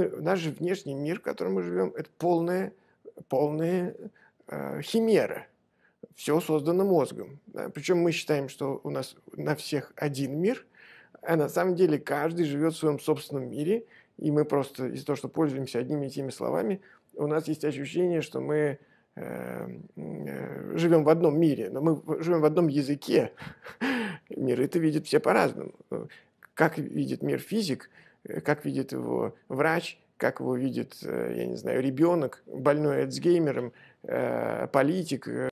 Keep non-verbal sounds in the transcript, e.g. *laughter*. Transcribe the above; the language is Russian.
наш же внешний мир, в котором мы живем, это полная, полная э, химера. Все создано мозгом. Да? Причем мы считаем, что у нас на всех один мир, а на самом деле каждый живет в своем собственном мире, и мы просто из-за того, что пользуемся одними и теми словами, у нас есть ощущение, что мы э, э, живем в одном мире, но мы живем в одном языке. *laughs* Мир это видит все по-разному. Как видит мир физик – Э, как видит его врач, как его видит, э, я не знаю, ребенок, больной Альцгеймером, э, политик,